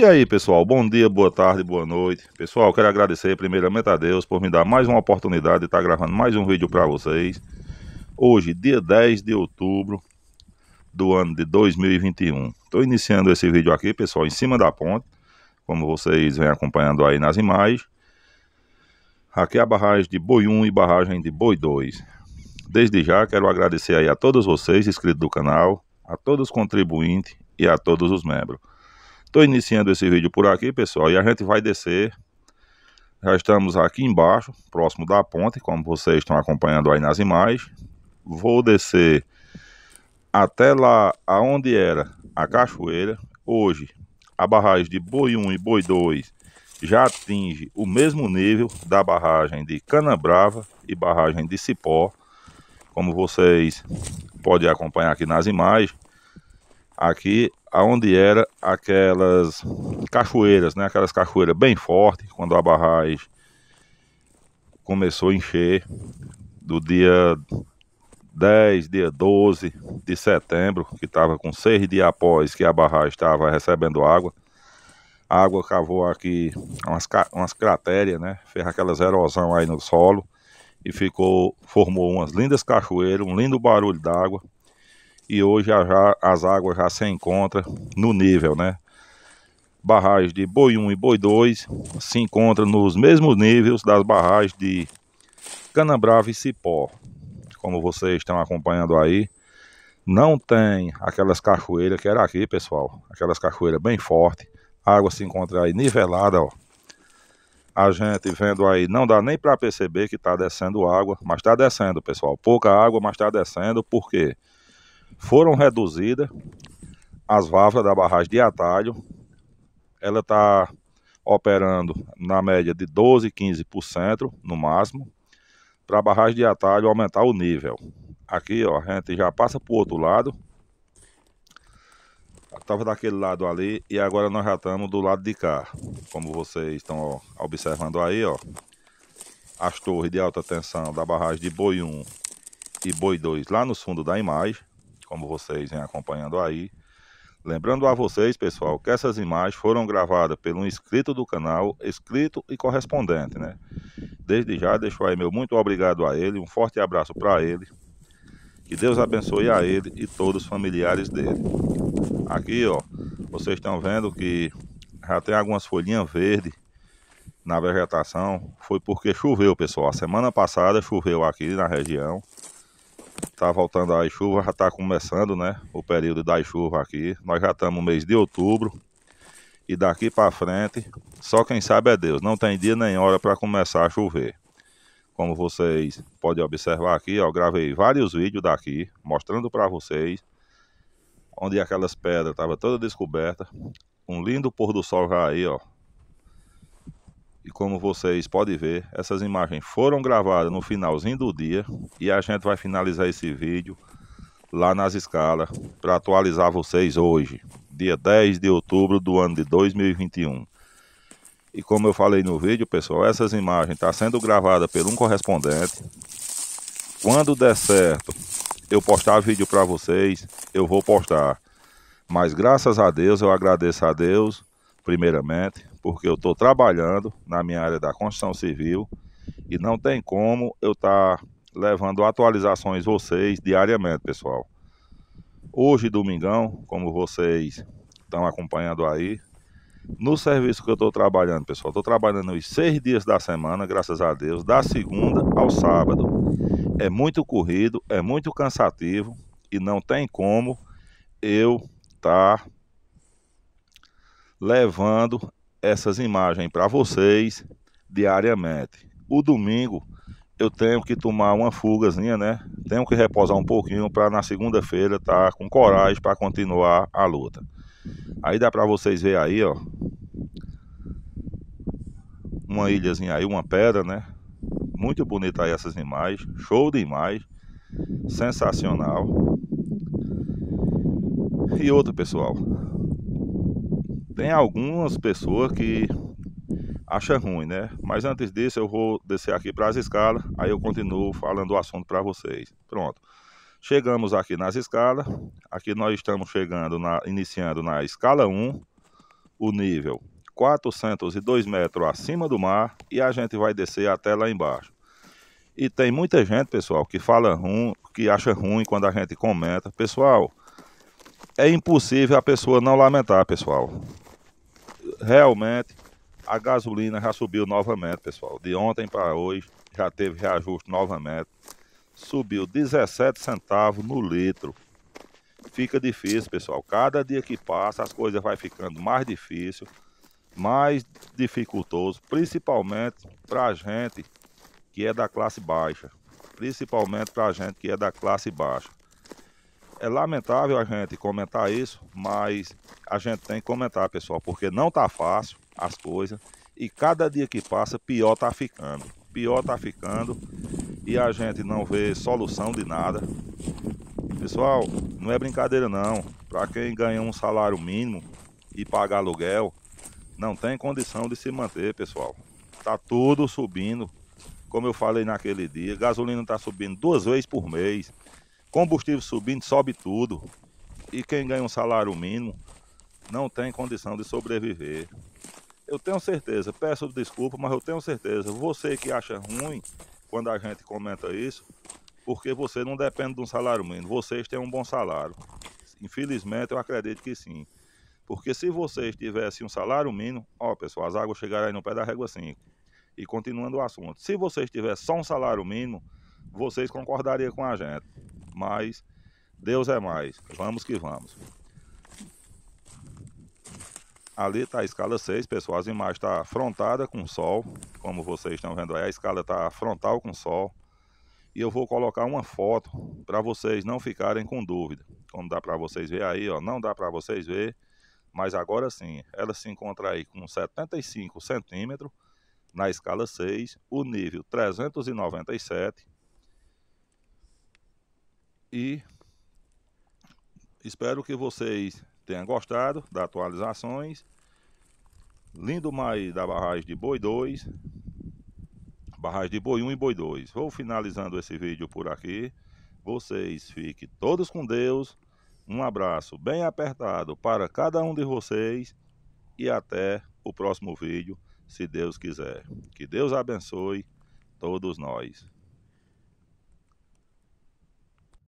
E aí, pessoal, bom dia, boa tarde, boa noite. Pessoal, quero agradecer primeiramente a Deus por me dar mais uma oportunidade de estar gravando mais um vídeo para vocês. Hoje, dia 10 de outubro do ano de 2021. Estou iniciando esse vídeo aqui, pessoal, em cima da ponte, como vocês vêm acompanhando aí nas imagens. Aqui é a barragem de Boi 1 e barragem de Boi 2. Desde já quero agradecer aí a todos vocês inscritos do canal, a todos os contribuintes e a todos os membros. Estou iniciando esse vídeo por aqui, pessoal, e a gente vai descer. Já estamos aqui embaixo, próximo da ponte, como vocês estão acompanhando aí nas imagens. Vou descer até lá aonde era a cachoeira. Hoje, a barragem de Boi 1 e Boi 2 já atinge o mesmo nível da barragem de Canabrava e barragem de Cipó. Como vocês podem acompanhar aqui nas imagens, aqui aonde era aquelas cachoeiras, né? Aquelas cachoeiras bem fortes quando a barragem começou a encher do dia 10, dia 12 de setembro, que estava com seis dias após que a barragem estava recebendo água. A água cavou aqui umas, umas cratéria, né? Fez aquelas erosão aí no solo e ficou formou umas lindas cachoeiras, um lindo barulho d'água e hoje a, as águas já se encontram no nível, né? Barragens de Boi 1 e Boi 2 se encontram nos mesmos níveis das barragens de Canabrava e Cipó. Como vocês estão acompanhando aí, não tem aquelas cachoeiras que era aqui, pessoal. Aquelas cachoeiras bem fortes. A água se encontra aí nivelada, ó. A gente vendo aí, não dá nem para perceber que está descendo água, mas está descendo, pessoal. Pouca água, mas está descendo, por quê? Porque foram reduzidas as válvulas da barragem de atalho. Ela está operando na média de 12, 15% no máximo, para a barragem de atalho aumentar o nível. Aqui, ó, a gente já passa para o outro lado. Estava daquele lado ali e agora nós já estamos do lado de cá. Como vocês estão observando aí, ó, as torres de alta tensão da barragem de Boi 1 e Boi 2 lá no fundo da imagem como vocês vêm acompanhando aí. Lembrando a vocês, pessoal, que essas imagens foram gravadas pelo inscrito do canal, inscrito e correspondente, né? Desde já deixo aí meu muito obrigado a ele, um forte abraço para ele. Que Deus abençoe a ele e todos os familiares dele. Aqui, ó, vocês estão vendo que já tem algumas folhinhas verdes na vegetação. Foi porque choveu, pessoal. A semana passada choveu aqui na região tá voltando a chuva, já tá começando, né? O período da chuva aqui. Nós já estamos no mês de outubro. E daqui para frente, só quem sabe é Deus. Não tem dia nem hora para começar a chover. Como vocês podem observar aqui, ó, gravei vários vídeos daqui mostrando para vocês onde aquelas pedras estavam toda descoberta. Um lindo pôr do sol já aí, ó, e como vocês podem ver, essas imagens foram gravadas no finalzinho do dia e a gente vai finalizar esse vídeo lá nas escalas para atualizar vocês hoje, dia 10 de outubro do ano de 2021. E como eu falei no vídeo, pessoal, essas imagens estão tá sendo gravadas por um correspondente. Quando der certo, eu postar vídeo para vocês, eu vou postar. Mas graças a Deus, eu agradeço a Deus, primeiramente, porque eu estou trabalhando na minha área da construção civil e não tem como eu estar tá levando atualizações vocês diariamente, pessoal. Hoje, domingão, como vocês estão acompanhando aí, no serviço que eu estou trabalhando, pessoal, estou trabalhando os seis dias da semana, graças a Deus, da segunda ao sábado. É muito corrido, é muito cansativo e não tem como eu estar tá levando essas imagens para vocês diariamente. O domingo eu tenho que tomar uma fugazinha, né? Tenho que reposar um pouquinho para na segunda-feira estar tá com coragem para continuar a luta. Aí dá para vocês ver aí, ó, uma ilhazinha aí, uma pedra, né? Muito bonita aí essas imagens, show de sensacional. E outro pessoal, tem algumas pessoas que acham ruim, né? Mas antes disso, eu vou descer aqui para as escalas, aí eu continuo falando o assunto para vocês. Pronto. Chegamos aqui nas escalas. Aqui nós estamos chegando na iniciando na escala 1, o nível 402 metros acima do mar e a gente vai descer até lá embaixo. E tem muita gente, pessoal, que fala ruim, que acha ruim quando a gente comenta. Pessoal, é impossível a pessoa não lamentar, pessoal realmente a gasolina já subiu novamente, pessoal. De ontem para hoje já teve reajuste novamente. Subiu 17 centavos no litro. Fica difícil, pessoal. Cada dia que passa as coisas vai ficando mais difícil, mais dificultoso, principalmente para a gente que é da classe baixa. Principalmente para a gente que é da classe baixa é lamentável a gente comentar isso, mas a gente tem que comentar, pessoal, porque não tá fácil as coisas e cada dia que passa pior tá ficando. Pior tá ficando e a gente não vê solução de nada. Pessoal, não é brincadeira não. Para quem ganha um salário mínimo e pagar aluguel, não tem condição de se manter, pessoal. Tá tudo subindo. Como eu falei naquele dia, gasolina tá subindo duas vezes por mês. Combustível subindo, sobe tudo. E quem ganha um salário mínimo não tem condição de sobreviver. Eu tenho certeza, peço desculpa, mas eu tenho certeza, você que acha ruim quando a gente comenta isso, porque você não depende de um salário mínimo, vocês têm um bom salário. Infelizmente, eu acredito que sim. Porque se vocês tivessem um salário mínimo, ó pessoal, as águas aí no pé da régua 5. E continuando o assunto, se vocês tivessem só um salário mínimo, vocês concordariam com a gente mas Deus é mais. Vamos que vamos. Ali está a escala 6, pessoal. As imagens estão tá com o sol. Como vocês estão vendo aí, a escala está frontal com o sol. E eu vou colocar uma foto para vocês não ficarem com dúvida. Como dá para vocês ver aí, ó, não dá para vocês ver. Mas agora sim, ela se encontra aí com 75 centímetros na escala 6, o nível 397 e espero que vocês tenham gostado das atualizações. Lindo mais da barragem de Boi 2. Barragem de Boi 1 e Boi 2. Vou finalizando esse vídeo por aqui. Vocês fiquem todos com Deus. Um abraço bem apertado para cada um de vocês e até o próximo vídeo, se Deus quiser. Que Deus abençoe todos nós.